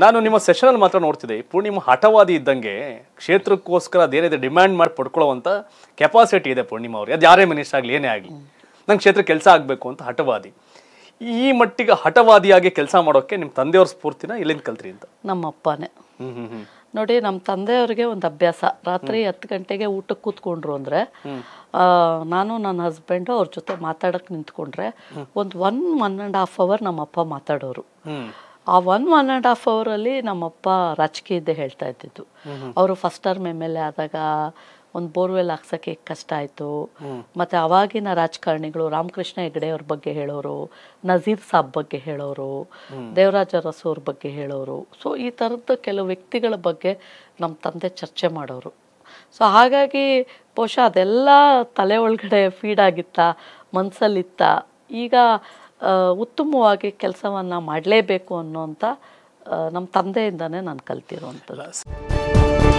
ನಾನು ನಿಮ್ಮ ಸೆಷನ್ ಅಲ್ಲಿ ಮಾತ್ರ ನೋಡ್ತಿದ್ದೆ ಪೂರ್ಣಿಮ ಹಠವಾದಿ ಇದ್ದಂಗೆ ಕ್ಷೇತ್ರಕ್ಕೋಸ್ಕರ ಅದೇನಿದೆ ಡಿಮ್ಯಾಂಡ್ ಮಾಡಿ ಪಡ್ಕೊಳ್ಳುವಂತ ಕೆಪಾಸಿಟಿ ಇದೆ ಪೂರ್ಣಿಮಾ ಅವ್ರಿಗೆ ಅದು ಯಾರೇ ಮಿನಿಸ್ಟರ್ ಆಗಲಿ ಏನೇ ಆಗಲಿ ನಂಗೆ ಕ್ಷೇತ್ರ ಕೆಲಸ ಆಗಬೇಕು ಅಂತ ಹಠವಾದಿ ಈ ಮಟ್ಟಿಗೆ ಹಠವಾದಿಯಾಗಿ ಕೆಲಸ ಮಾಡೋಕ್ಕೆ ನಿಮ್ಮ ತಂದೆಯವ್ರ ಸ್ಫೂರ್ತಿನ ಎಲ್ಲಿಂದ ಕಲ್ತ್ರಿ ಅಂತ ನಮ್ಮ ಅಪ್ಪನೇ ನೋಡಿ ನಮ್ಮ ತಂದೆಯವ್ರಿಗೆ ಒಂದು ಅಭ್ಯಾಸ ರಾತ್ರಿ ಹತ್ತು ಗಂಟೆಗೆ ಊಟಕ್ಕೆ ಕೂತ್ಕೊಂಡ್ರು ಅಂದರೆ ನಾನು ನನ್ನ ಹಸ್ಬೆಂಡು ಅವ್ರ ಜೊತೆ ಮಾತಾಡಕ್ಕೆ ನಿಂತ್ಕೊಂಡ್ರೆ ಒಂದು one one and half hour ನಮ್ಮ ಅಪ್ಪ ಮಾತಾಡೋರು ಆ ಒನ್ ಒನ್ ಆ್ಯಂಡ್ ಹಾಫ್ ಅವರಲ್ಲಿ ನಮ್ಮಪ್ಪ ಇದ್ದೆ ಹೇಳ್ತಾ ಇದ್ದಿದ್ದು ಅವರು first term M L A ಆದಾಗ ಒಂದು ಬೋರ್ವೆಲ್ ಹಾಕ್ಸೋಕ್ಕೆ ಕಷ್ಟ ಆಯಿತು ಮತ್ತು ಅವಾಗಿನ ರಾಜಕಾರಣಿಗಳು ರಾಮಕೃಷ್ಣ ಹೆಗ್ಡೆ ಅವ್ರ ಬಗ್ಗೆ ಹೇಳೋರು ನಜೀರ್ ಸಾಬ್ ಬಗ್ಗೆ ಹೇಳೋರು ದೇವರಾಜ ಅರಸು ಅವ್ರ ಬಗ್ಗೆ ಹೇಳೋರು ಸೊ ಈ ಥರದ್ದು ಕೆಲವು ವ್ಯಕ್ತಿಗಳ ಬಗ್ಗೆ ನಮ್ಮ ತಂದೆ ಚರ್ಚೆ ಮಾಡೋರು ಸೊ ಹಾಗಾಗಿ ಬಹುಶಃ ಅದೆಲ್ಲ ತಲೆ ಒಳಗಡೆ ಫೀಡ್ ಆಗಿತ್ತಾ ಈಗ ಉತ್ತಮವಾಗಿ ಕೆಲಸವನ್ನು ಮಾಡಲೇಬೇಕು ಅಂತ ನಮ್ಮ ತಂದೆಯಿಂದನೇ ನಾನು ಕಲ್ತಿರುವಂಥದ್ದು